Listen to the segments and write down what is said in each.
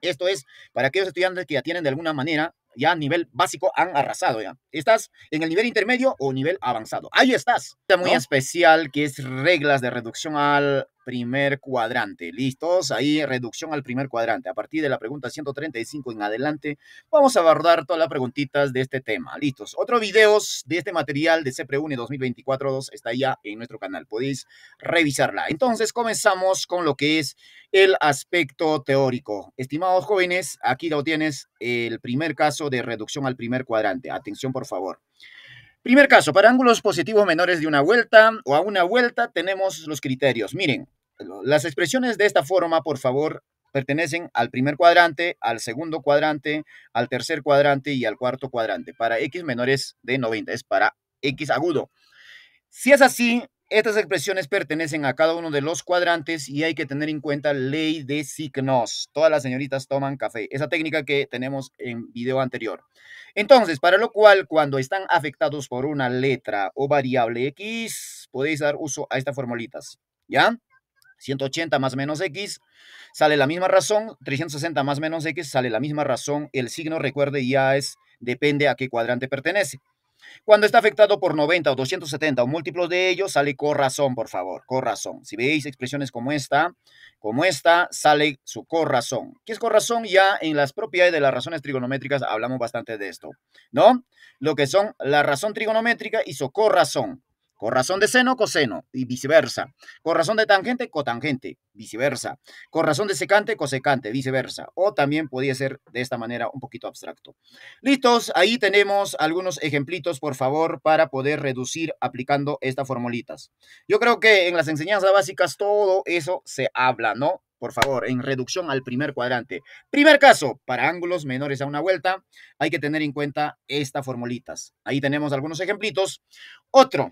Esto es para aquellos estudiantes que ya tienen de alguna manera, ya a nivel básico, han arrasado ya. Estás en el nivel intermedio o nivel avanzado. Ahí estás. Está muy especial que es reglas de reducción al primer cuadrante. ¿Listos? Ahí reducción al primer cuadrante. A partir de la pregunta 135 en adelante, vamos a abordar todas las preguntitas de este tema. ¿Listos? Otro videos de este material de CPRUNE 2024 2 está ya en nuestro canal. Podéis revisarla. Entonces, comenzamos con lo que es el aspecto teórico. Estimados jóvenes, aquí lo tienes el primer caso de reducción al primer cuadrante. Atención, por favor. Primer caso, para ángulos positivos menores de una vuelta o a una vuelta tenemos los criterios. Miren, las expresiones de esta forma, por favor, pertenecen al primer cuadrante, al segundo cuadrante, al tercer cuadrante y al cuarto cuadrante. Para X menores de 90 es para X agudo. Si es así, estas expresiones pertenecen a cada uno de los cuadrantes y hay que tener en cuenta ley de signos. Todas las señoritas toman café, esa técnica que tenemos en video anterior. Entonces, para lo cual, cuando están afectados por una letra o variable X, podéis dar uso a estas formulitas. ¿Ya? 180 más menos X sale la misma razón, 360 más menos X sale la misma razón. El signo, recuerde, ya es, depende a qué cuadrante pertenece. Cuando está afectado por 90 o 270 o múltiplos de ellos, sale corrazón, por favor, corrazón. Si veis expresiones como esta, como esta, sale su corrazón. ¿Qué es corrazón? Ya en las propiedades de las razones trigonométricas hablamos bastante de esto, ¿no? Lo que son la razón trigonométrica y su corrazón razón de seno, coseno, y viceversa. razón de tangente, cotangente, viceversa. razón de secante, cosecante, viceversa. O también podría ser de esta manera un poquito abstracto. Listos, ahí tenemos algunos ejemplitos, por favor, para poder reducir aplicando estas formulitas. Yo creo que en las enseñanzas básicas todo eso se habla, ¿no? por favor, en reducción al primer cuadrante. Primer caso, para ángulos menores a una vuelta, hay que tener en cuenta estas formulitas. Ahí tenemos algunos ejemplitos. Otro,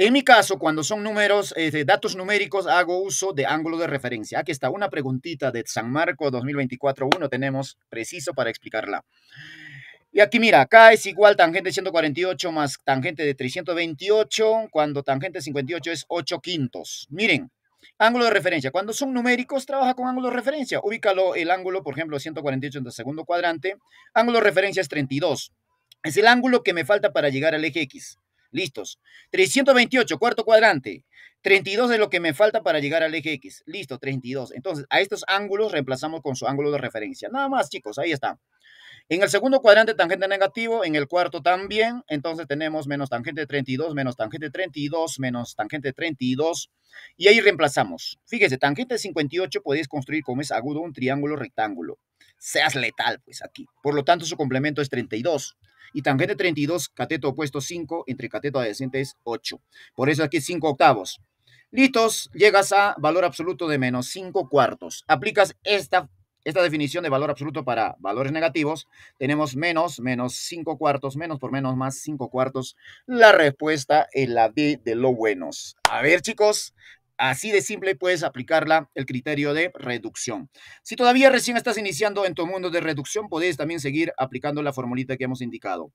en mi caso, cuando son números, este, datos numéricos, hago uso de ángulo de referencia. Aquí está una preguntita de San Marco 2024-1, tenemos preciso para explicarla. Y aquí mira, acá es igual tangente 148 más tangente de 328, cuando tangente 58 es 8 quintos. Miren, ángulo de referencia. Cuando son numéricos, trabaja con ángulo de referencia. Ubícalo el ángulo, por ejemplo, 148 en el segundo cuadrante. Ángulo de referencia es 32. Es el ángulo que me falta para llegar al eje X. Listos. 328, cuarto cuadrante. 32 es lo que me falta para llegar al eje X. Listo, 32. Entonces, a estos ángulos reemplazamos con su ángulo de referencia. Nada más, chicos, ahí está. En el segundo cuadrante, tangente negativo. En el cuarto también. Entonces, tenemos menos tangente 32, menos tangente 32, menos tangente 32. Y ahí reemplazamos. Fíjese, tangente 58 podéis construir como es agudo un triángulo rectángulo. Seas letal, pues, aquí. Por lo tanto, su complemento es 32 y tangente 32, cateto opuesto 5, entre cateto adyacente es 8. Por eso aquí 5 octavos. Listos, llegas a valor absoluto de menos 5 cuartos. Aplicas esta, esta definición de valor absoluto para valores negativos. Tenemos menos, menos 5 cuartos, menos por menos más 5 cuartos. La respuesta es la D de lo buenos. A ver, chicos, Así de simple puedes aplicarla el criterio de reducción. Si todavía recién estás iniciando en tu mundo de reducción, podés también seguir aplicando la formulita que hemos indicado.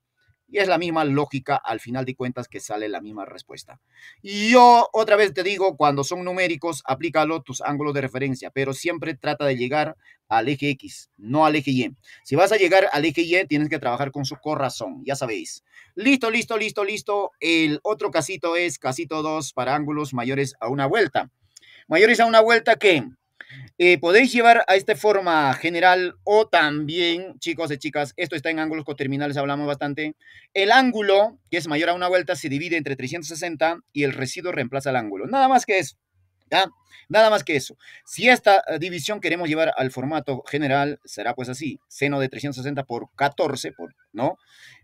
Y es la misma lógica, al final de cuentas, que sale la misma respuesta. Y yo otra vez te digo, cuando son numéricos, aplícalo tus ángulos de referencia, pero siempre trata de llegar al eje X, no al eje Y. Si vas a llegar al eje Y, tienes que trabajar con su corazón, ya sabéis. Listo, listo, listo, listo. El otro casito es casito 2 para ángulos mayores a una vuelta. Mayores a una vuelta que eh, podéis llevar a esta forma general o también, chicos y chicas, esto está en ángulos coterminales, hablamos bastante. El ángulo, que es mayor a una vuelta, se divide entre 360 y el residuo reemplaza el ángulo. Nada más que eso. Nada más que eso. Si esta eh, división queremos llevar al formato general, será pues así. Seno de 360 por 14, por, ¿no?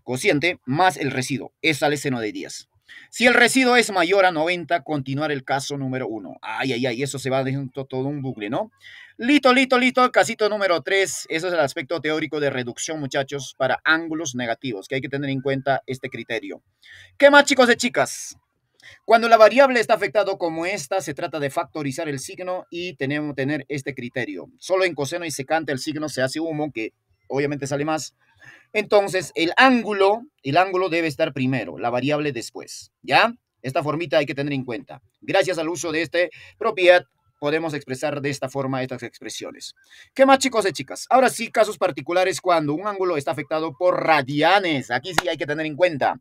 Cociente, más el residuo. Es sale seno de 10. Si el residuo es mayor a 90, continuar el caso número 1. Ay, ay, ay, eso se va dentro todo un bucle, ¿no? Lito, lito, lito, casito número 3. Eso es el aspecto teórico de reducción, muchachos, para ángulos negativos, que hay que tener en cuenta este criterio. ¿Qué más, chicos y chicas? Cuando la variable está afectada como esta, se trata de factorizar el signo y tenemos tener este criterio. Solo en coseno y secante el signo se hace humo, que obviamente sale más. Entonces, el ángulo, el ángulo debe estar primero, la variable después, ¿ya? Esta formita hay que tener en cuenta. Gracias al uso de esta propiedad, podemos expresar de esta forma estas expresiones. ¿Qué más, chicos y chicas? Ahora sí, casos particulares cuando un ángulo está afectado por radianes. Aquí sí hay que tener en cuenta.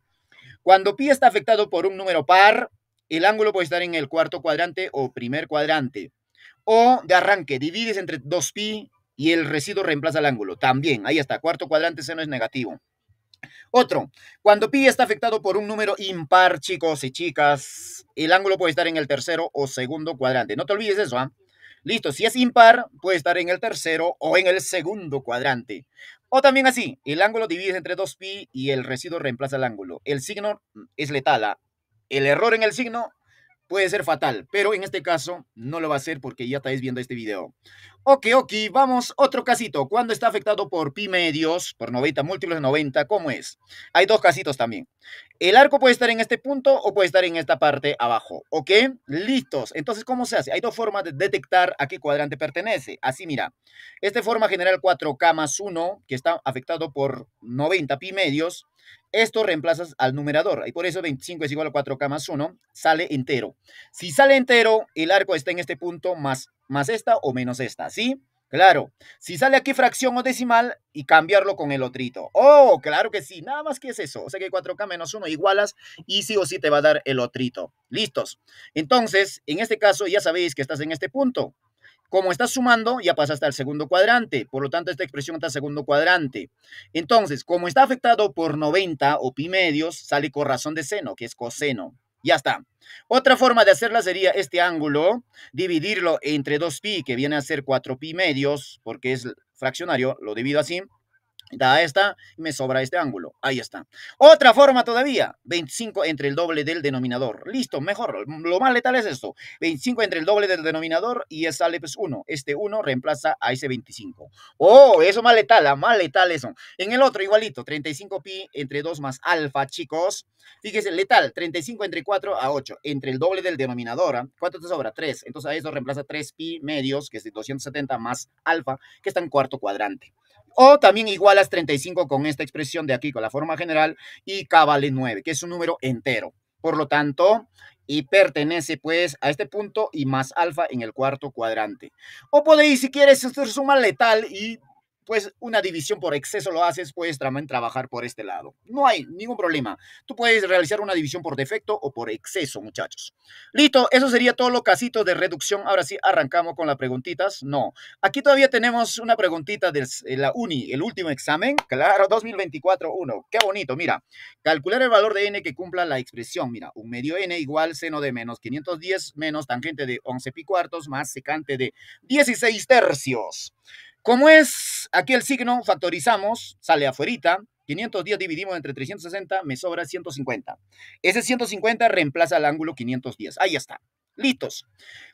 Cuando pi está afectado por un número par, el ángulo puede estar en el cuarto cuadrante o primer cuadrante. O de arranque, divides entre 2pi y el residuo reemplaza el ángulo. También, ahí está, cuarto cuadrante seno es negativo. Otro, cuando pi está afectado por un número impar, chicos y chicas, el ángulo puede estar en el tercero o segundo cuadrante. No te olvides eso, ¿ah? Listo, si es impar, puede estar en el tercero o en el segundo cuadrante. O también así, el ángulo divide entre 2pi y el residuo reemplaza el ángulo. El signo es letal. ¿ah? El error en el signo puede ser fatal, pero en este caso no lo va a ser porque ya estáis viendo este video. Ok, ok, vamos, otro casito. Cuando está afectado por pi medios, por 90, múltiplos de 90? ¿Cómo es? Hay dos casitos también. El arco puede estar en este punto o puede estar en esta parte abajo. ¿Ok? Listos. Entonces, ¿cómo se hace? Hay dos formas de detectar a qué cuadrante pertenece. Así, mira. Esta forma general 4K más 1, que está afectado por 90 pi medios. Esto reemplazas al numerador. Y por eso 25 es igual a 4K más 1. Sale entero. Si sale entero, el arco está en este punto más más esta o menos esta, ¿sí? Claro, si sale aquí fracción o decimal y cambiarlo con el otrito. Oh, claro que sí, nada más que es eso. O sea que 4K menos 1 igualas y sí o sí te va a dar el otrito. Listos. Entonces, en este caso ya sabéis que estás en este punto. Como estás sumando, ya hasta al segundo cuadrante. Por lo tanto, esta expresión está al segundo cuadrante. Entonces, como está afectado por 90 o pi medios, sale con razón de seno, que es coseno. Ya está. Otra forma de hacerla sería este ángulo, dividirlo entre 2pi, que viene a ser 4pi medios, porque es fraccionario, lo divido así. Da esta, me sobra este ángulo. Ahí está. Otra forma todavía. 25 entre el doble del denominador. Listo, mejor. Lo más letal es esto. 25 entre el doble del denominador y sale pues 1. Este 1 reemplaza a ese 25. Oh, eso más letal. Ah, más letal eso. En el otro igualito. 35 pi entre 2 más alfa, chicos. Fíjese, letal. 35 entre 4 a 8. Entre el doble del denominador. Ah. ¿Cuánto te sobra? 3. Entonces a eso reemplaza 3 pi medios, que es de 270 más alfa, que está en cuarto cuadrante o también igualas 35 con esta expresión de aquí, con la forma general, y K vale 9, que es un número entero. Por lo tanto, y pertenece pues a este punto y más alfa en el cuarto cuadrante. O podéis, si quieres, hacer suma letal y pues una división por exceso lo haces, puedes también trabajar por este lado. No hay ningún problema. Tú puedes realizar una división por defecto o por exceso, muchachos. Listo, eso sería todo lo casito de reducción. Ahora sí, arrancamos con las preguntitas. No, aquí todavía tenemos una preguntita de eh, la UNI, el último examen. Claro, 2024-1. Qué bonito, mira. Calcular el valor de n que cumpla la expresión. Mira, un medio n igual seno de menos 510 menos tangente de 11 pi cuartos más secante de 16 tercios. Como es aquí el signo, factorizamos, sale afuerita, 510 dividimos entre 360, me sobra 150. Ese 150 reemplaza al ángulo 510. Ahí está. Listos.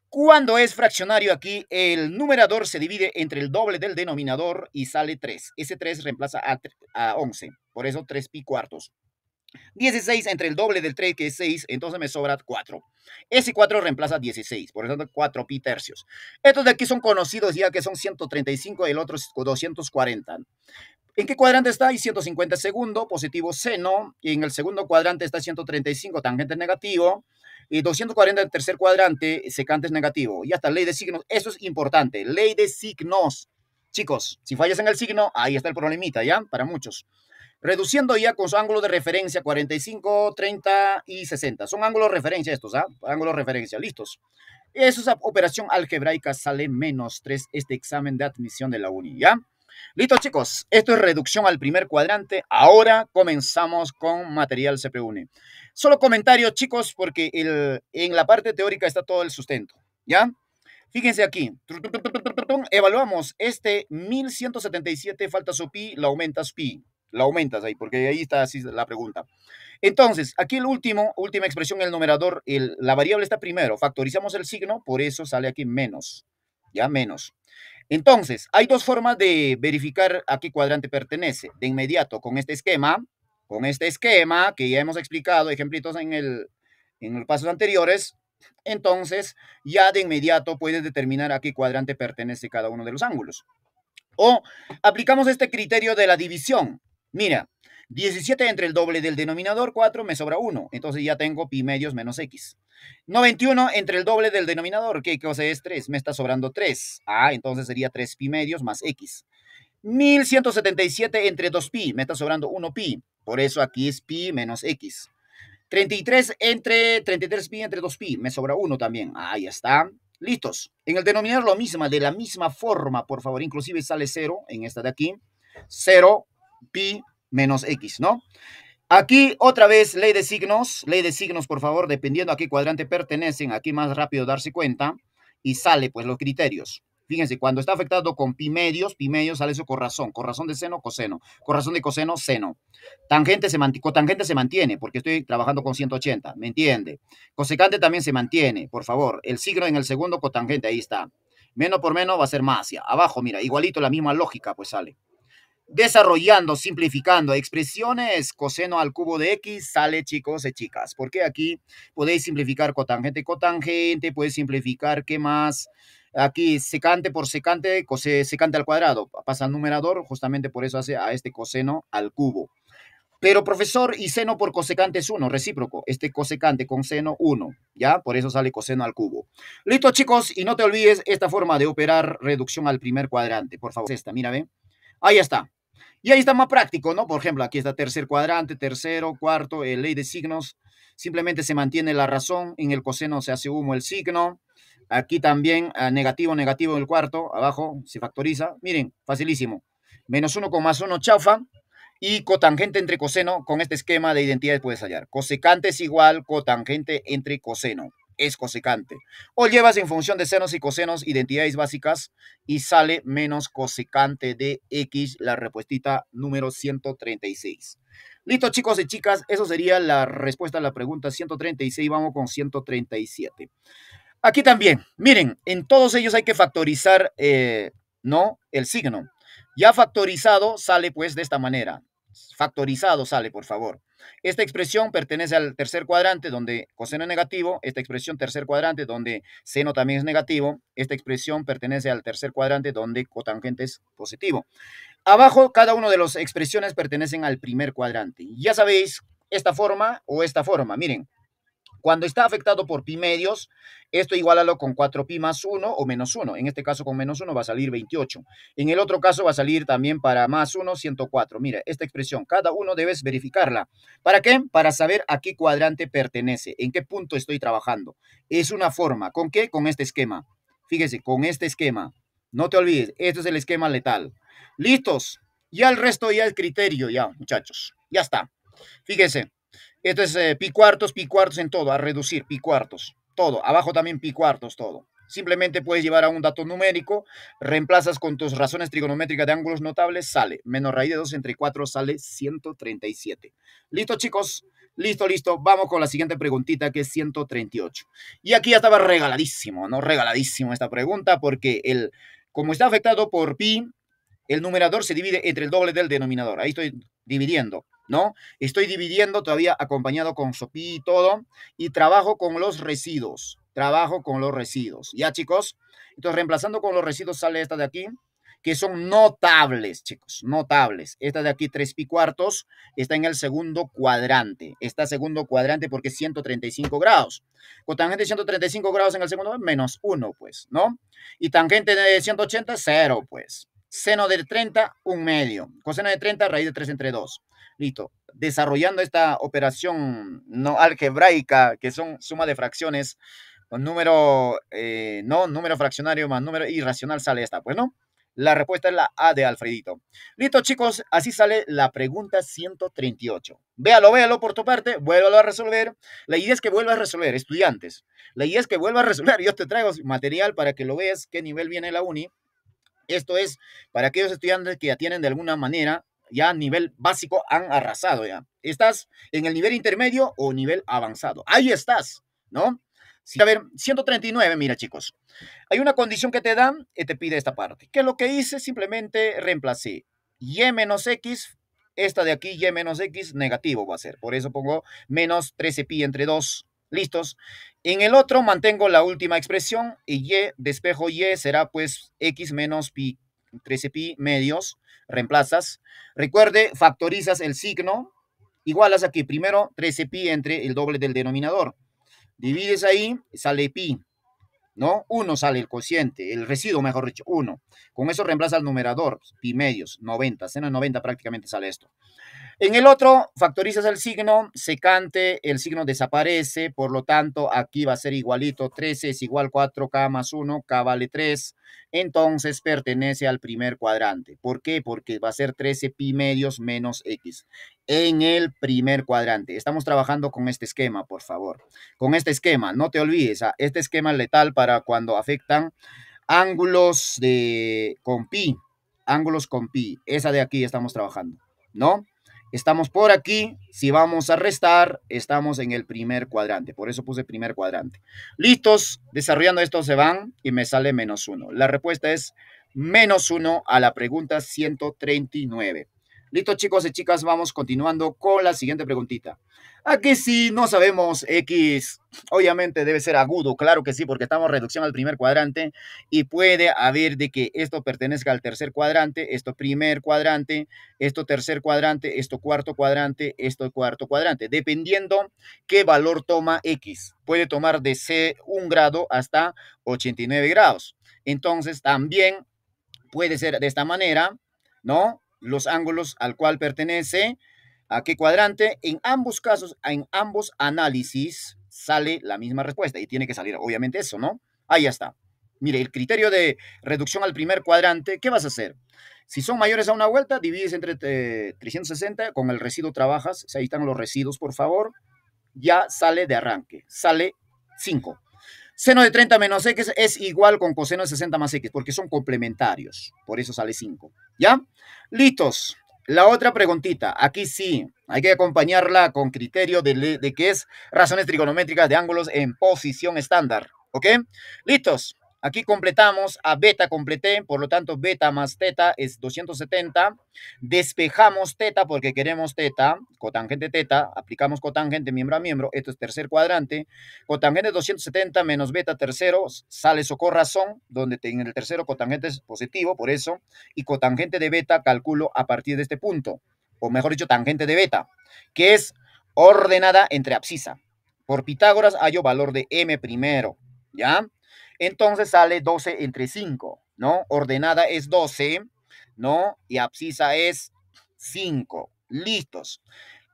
Cuando es fraccionario aquí, el numerador se divide entre el doble del denominador y sale 3. Ese 3 reemplaza a, a 11. Por eso 3 pi cuartos. 16 entre el doble del 3, que es 6, entonces me sobra 4. Ese 4 reemplaza 16, por lo tanto 4 pi tercios. Estos de aquí son conocidos ya que son 135 el otro es 240. ¿En qué cuadrante está? 150 segundo, positivo seno. Y en el segundo cuadrante está 135, tangente negativo. Y 240 en el tercer cuadrante, secante es negativo. Y hasta ley de signos. Eso es importante. Ley de signos. Chicos, si fallas en el signo, ahí está el problemita, ¿ya? Para muchos. Reduciendo ya con su ángulo de referencia 45, 30 y 60. Son ángulos de referencia estos, ¿ah? Ángulos de referencia, listos. Esa operación algebraica sale menos 3 este examen de admisión de la UNI, ¿ya? Listo, chicos. Esto es reducción al primer cuadrante. Ahora comenzamos con material CPUNE. Solo comentarios, chicos, porque el, en la parte teórica está todo el sustento, ¿ya? Fíjense aquí, evaluamos este 1177, falta su pi, la aumentas pi la aumentas ahí, porque ahí está así la pregunta. Entonces, aquí el último, última expresión, el numerador, la variable está primero, factorizamos el signo, por eso sale aquí menos, ya menos. Entonces, hay dos formas de verificar a qué cuadrante pertenece. De inmediato, con este esquema, con este esquema que ya hemos explicado, ejemplitos en el, en los pasos anteriores, entonces ya de inmediato puedes determinar a qué cuadrante pertenece cada uno de los ángulos. O aplicamos este criterio de la división. Mira, 17 entre el doble del denominador, 4, me sobra 1. Entonces ya tengo pi medios menos x. 91 entre el doble del denominador, ¿qué cosa es 3? Me está sobrando 3. Ah, entonces sería 3 pi medios más x. 1177 entre 2 pi, me está sobrando 1 pi. Por eso aquí es pi menos x. 33 entre 33 pi entre 2 pi, me sobra 1 también. Ah, ya está. Listos. En el denominador lo mismo, de la misma forma, por favor. Inclusive sale 0 en esta de aquí. 0 pi menos x, ¿no? Aquí otra vez ley de signos, ley de signos, por favor, dependiendo a qué cuadrante pertenecen, aquí más rápido darse cuenta y sale pues los criterios. Fíjense, cuando está afectado con pi medios, pi medios sale su corazón, corazón de seno, coseno, Corazón de coseno, seno. Tangente se, cotangente se mantiene, porque estoy trabajando con 180, ¿me entiende? Cosecante también se mantiene, por favor. El signo en el segundo cotangente, ahí está. Menos por menos va a ser más, hacia Abajo, mira, igualito la misma lógica, pues sale desarrollando, simplificando expresiones coseno al cubo de x, sale chicos y chicas, porque aquí podéis simplificar cotangente, cotangente, podéis simplificar, ¿qué más? Aquí secante por secante, secante al cuadrado, pasa al numerador, justamente por eso hace a este coseno al cubo. Pero profesor, y seno por cosecante es uno recíproco. Este cosecante con seno 1, ¿ya? Por eso sale coseno al cubo. Listo, chicos, y no te olvides esta forma de operar reducción al primer cuadrante, por favor. Esta, mira, ve. Ahí está. Y ahí está más práctico, ¿no? Por ejemplo, aquí está tercer cuadrante, tercero, cuarto, eh, ley de signos. Simplemente se mantiene la razón. En el coseno se hace humo el signo. Aquí también ah, negativo, negativo en el cuarto. Abajo se factoriza. Miren, facilísimo. Menos uno con más uno chaufa. Y cotangente entre coseno. Con este esquema de identidades puedes hallar. Cosecante es igual cotangente entre coseno es cosecante. O llevas en función de senos y cosenos identidades básicas y sale menos cosecante de x, la respuesta número 136. Listo, chicos y chicas, eso sería la respuesta a la pregunta 136. Vamos con 137. Aquí también, miren, en todos ellos hay que factorizar, eh, ¿no? El signo. Ya factorizado sale pues de esta manera. Factorizado sale, por favor. Esta expresión pertenece al tercer cuadrante donde coseno es negativo, esta expresión tercer cuadrante donde seno también es negativo, esta expresión pertenece al tercer cuadrante donde cotangente es positivo. Abajo, cada una de las expresiones pertenecen al primer cuadrante. Ya sabéis, esta forma o esta forma. Miren, cuando está afectado por pi medios, esto igualalo con 4pi más 1 o menos 1. En este caso con menos 1 va a salir 28. En el otro caso va a salir también para más 1, 104. Mira, esta expresión, cada uno debes verificarla. ¿Para qué? Para saber a qué cuadrante pertenece, en qué punto estoy trabajando. Es una forma. ¿Con qué? Con este esquema. Fíjese, con este esquema. No te olvides, este es el esquema letal. ¿Listos? Ya el resto ya el criterio, ya, muchachos. Ya está. Fíjese. Esto es eh, pi cuartos, pi cuartos en todo, a reducir, pi cuartos, todo. Abajo también pi cuartos, todo. Simplemente puedes llevar a un dato numérico, reemplazas con tus razones trigonométricas de ángulos notables, sale menos raíz de 2 entre 4, sale 137. Listo, chicos. Listo, listo. Vamos con la siguiente preguntita que es 138. Y aquí ya estaba regaladísimo, ¿no? Regaladísimo esta pregunta porque el, como está afectado por pi, el numerador se divide entre el doble del denominador. Ahí estoy dividiendo. ¿no? Estoy dividiendo todavía acompañado con sopi y todo y trabajo con los residuos, trabajo con los residuos. ¿Ya, chicos? Entonces, reemplazando con los residuos sale esta de aquí, que son notables, chicos, notables. Esta de aquí, tres pi cuartos, está en el segundo cuadrante. Está segundo cuadrante porque es 135 grados. Con tangente de 135 grados en el segundo, menos 1, pues, ¿no? Y tangente de 180, 0, pues. Seno de 30, un medio. Coseno de 30, raíz de 3 entre 2. Listo. Desarrollando esta operación no algebraica, que son suma de fracciones, número, eh, no, número fraccionario más número irracional sale esta, pues, ¿no? La respuesta es la A de Alfredito. Listo, chicos, así sale la pregunta 138. Véalo, véalo por tu parte, vuélvalo a resolver. La idea es que vuelva a resolver, estudiantes. La idea es que vuelva a resolver. Yo te traigo material para que lo veas, qué nivel viene la uni. Esto es para aquellos estudiantes que ya tienen de alguna manera ya a nivel básico han arrasado ya. Estás en el nivel intermedio o nivel avanzado. Ahí estás, ¿no? a ver, 139, mira chicos. Hay una condición que te dan y eh, te pide esta parte. Que lo que hice simplemente reemplacé y menos x, esta de aquí y menos x negativo va a ser. Por eso pongo menos 13pi entre 2. Listos. En el otro mantengo la última expresión y y despejo y será pues x menos pi 13pi medios, reemplazas. Recuerde, factorizas el signo, igualas aquí primero 13pi entre el doble del denominador. Divides ahí, sale pi, ¿no? Uno sale el cociente, el residuo, mejor dicho, 1. Con eso reemplaza el numerador, pi medios, 90, seno 90 prácticamente sale esto. En el otro, factorizas el signo, secante, el signo desaparece, por lo tanto, aquí va a ser igualito, 13 es igual 4K más 1K vale 3, entonces pertenece al primer cuadrante. ¿Por qué? Porque va a ser 13 pi medios menos X en el primer cuadrante. Estamos trabajando con este esquema, por favor. Con este esquema, no te olvides, ah, este esquema es letal para cuando afectan ángulos de, con pi, ángulos con pi. Esa de aquí estamos trabajando, ¿no? Estamos por aquí. Si vamos a restar, estamos en el primer cuadrante. Por eso puse primer cuadrante. Listos. Desarrollando esto se van y me sale menos uno. La respuesta es menos uno a la pregunta 139. Listo, chicos y chicas, vamos continuando con la siguiente preguntita. Aquí sí no sabemos X, obviamente debe ser agudo, claro que sí, porque estamos reducción al primer cuadrante y puede haber de que esto pertenezca al tercer cuadrante, esto primer cuadrante, esto tercer cuadrante, esto cuarto cuadrante, esto cuarto cuadrante, dependiendo qué valor toma X. Puede tomar de C un grado hasta 89 grados. Entonces también puede ser de esta manera, ¿no? los ángulos al cual pertenece, a qué cuadrante. En ambos casos, en ambos análisis, sale la misma respuesta y tiene que salir, obviamente, eso, ¿no? Ahí ya está. Mire, el criterio de reducción al primer cuadrante, ¿qué vas a hacer? Si son mayores a una vuelta, divides entre 360, eh, con el residuo trabajas, ahí están los residuos, por favor, ya sale de arranque, sale 5. Seno de 30 menos x es igual con coseno de 60 más x, porque son complementarios. Por eso sale 5. ¿Ya? Listos. La otra preguntita, aquí sí, hay que acompañarla con criterio de, de que es razones trigonométricas de ángulos en posición estándar. ¿Ok? Listos. Aquí completamos a beta, completé, por lo tanto beta más teta es 270. Despejamos teta porque queremos teta, cotangente teta, aplicamos cotangente miembro a miembro, esto es tercer cuadrante. Cotangente 270 menos beta tercero, sale socorrazón, donde en el tercero cotangente es positivo, por eso, y cotangente de beta calculo a partir de este punto, o mejor dicho, tangente de beta, que es ordenada entre abscisa. Por Pitágoras hallo valor de m primero, ¿ya? Entonces sale 12 entre 5, ¿no? Ordenada es 12, ¿no? Y abscisa es 5. Listos.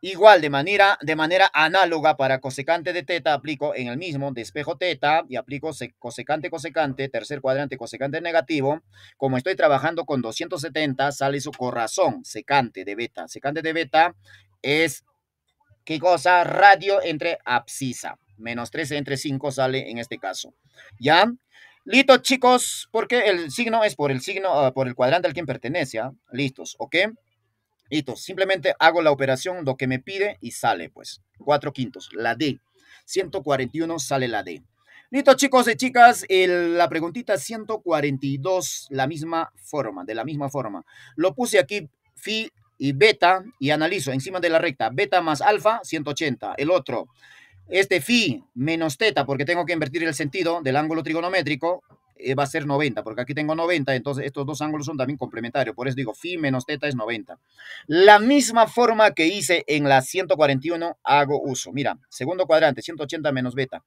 Igual, de manera, de manera análoga para cosecante de teta, aplico en el mismo despejo teta y aplico cosecante, cosecante, tercer cuadrante, cosecante negativo. Como estoy trabajando con 270, sale su corazón, secante de beta. Secante de beta es, ¿qué cosa? Radio entre abscisa. Menos 13 entre 5 sale en este caso. ¿Ya? Listo, chicos, porque el signo es por el signo, ah, por el cuadrante al que pertenece. ¿ah? Listos, ¿ok? Listo, simplemente hago la operación, lo que me pide y sale, pues. 4 quintos, la D. 141 sale la D. Listo, chicos y chicas, la preguntita 142, la misma forma, de la misma forma. Lo puse aquí, phi y beta, y analizo encima de la recta, beta más alfa, 180. El otro, este phi menos teta, porque tengo que invertir el sentido del ángulo trigonométrico, eh, va a ser 90, porque aquí tengo 90, entonces estos dos ángulos son también complementarios, por eso digo phi menos teta es 90. La misma forma que hice en la 141 hago uso. Mira, segundo cuadrante, 180 menos beta,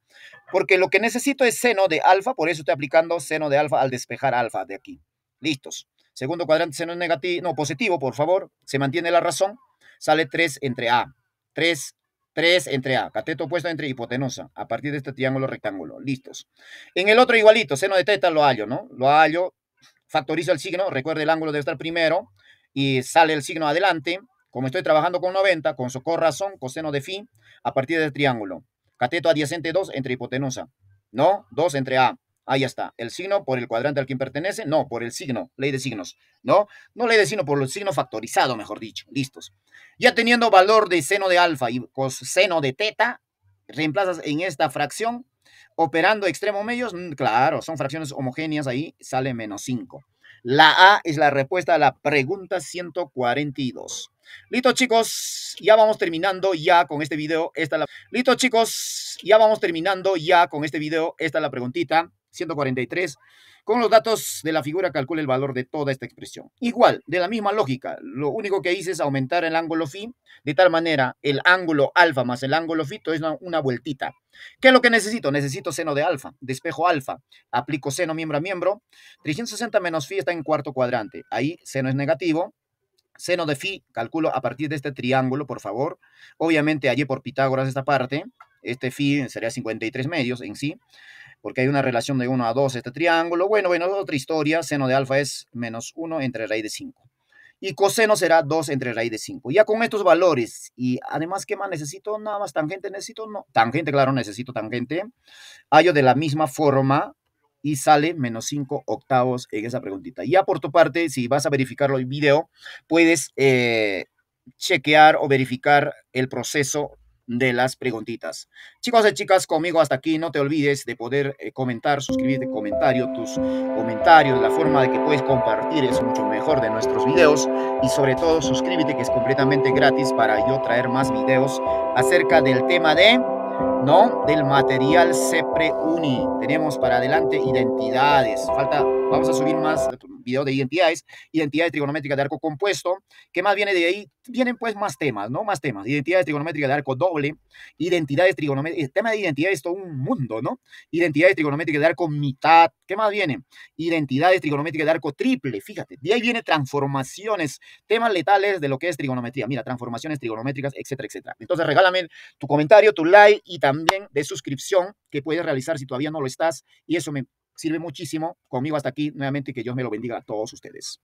porque lo que necesito es seno de alfa, por eso estoy aplicando seno de alfa al despejar alfa de aquí. Listos. Segundo cuadrante, seno negativo, no, positivo, por favor, se mantiene la razón, sale 3 entre A. 3 3 entre A, cateto opuesto entre hipotenusa, a partir de este triángulo rectángulo. Listos. En el otro igualito, seno de teta lo hallo, ¿no? Lo hallo, factorizo el signo, recuerde el ángulo debe estar primero y sale el signo adelante. Como estoy trabajando con 90, con razón, coseno de phi, a partir del este triángulo. Cateto adyacente 2 entre hipotenusa, ¿no? 2 entre A. Ahí está. El signo por el cuadrante al que pertenece. No, por el signo. Ley de signos. ¿No? No ley de signo, por el signo factorizado, mejor dicho. Listos. Ya teniendo valor de seno de alfa y coseno de teta, reemplazas en esta fracción operando extremo medios. Mm, claro, son fracciones homogéneas ahí. Sale menos 5. La A es la respuesta a la pregunta 142. Listo, chicos, ya vamos terminando ya con este video. Esta la... Listo, chicos, ya vamos terminando ya con este video. Esta es la preguntita. 143. Con los datos de la figura calcula el valor de toda esta expresión. Igual, de la misma lógica, lo único que hice es aumentar el ángulo phi, de tal manera el ángulo alfa más el ángulo phi es una, vueltita. ¿Qué es lo que necesito? Necesito seno de alfa, despejo alfa, aplico seno miembro a miembro, 360 menos phi está en cuarto cuadrante, ahí seno es negativo, seno de phi, calculo a partir de este triángulo, por favor. Obviamente allí por Pitágoras esta parte, este phi sería 53 medios en sí porque hay una relación de 1 a 2 este triángulo. Bueno, bueno, otra historia, seno de alfa es menos 1 entre raíz de 5. Y coseno será 2 entre raíz de 5. Ya con estos valores, y además, ¿qué más necesito? Nada más tangente necesito, no. Tangente, claro, necesito tangente. Hallo de la misma forma y sale menos 5 octavos en esa preguntita. Ya por tu parte, si vas a verificarlo en video, puedes eh, chequear o verificar el proceso de las preguntitas. Chicos y chicas, conmigo hasta aquí. No te olvides de poder eh, comentar, suscribirte, comentario, tus comentarios, la forma de que puedes compartir es mucho mejor de nuestros videos y sobre todo suscríbete que es completamente gratis para yo traer más videos acerca del tema de ¿no? Del material se preuni. Tenemos para adelante identidades. Falta, vamos a subir más video de identidades, identidades trigonométricas de arco compuesto, que más viene de ahí, vienen pues más temas, ¿no? Más temas. Identidades trigonométricas de arco doble, identidades trigonométricas, el eh, tema de identidad es todo un mundo, ¿no? Identidades trigonométricas de arco mitad, ¿qué más viene? Identidades trigonométricas de arco triple, fíjate, de ahí viene transformaciones, temas letales de lo que es trigonometría, mira, transformaciones trigonométricas, etcétera, etcétera. Entonces regálame tu comentario, tu like y también también de suscripción que puedes realizar si todavía no lo estás y eso me sirve muchísimo. Conmigo hasta aquí, nuevamente que Dios me lo bendiga a todos ustedes.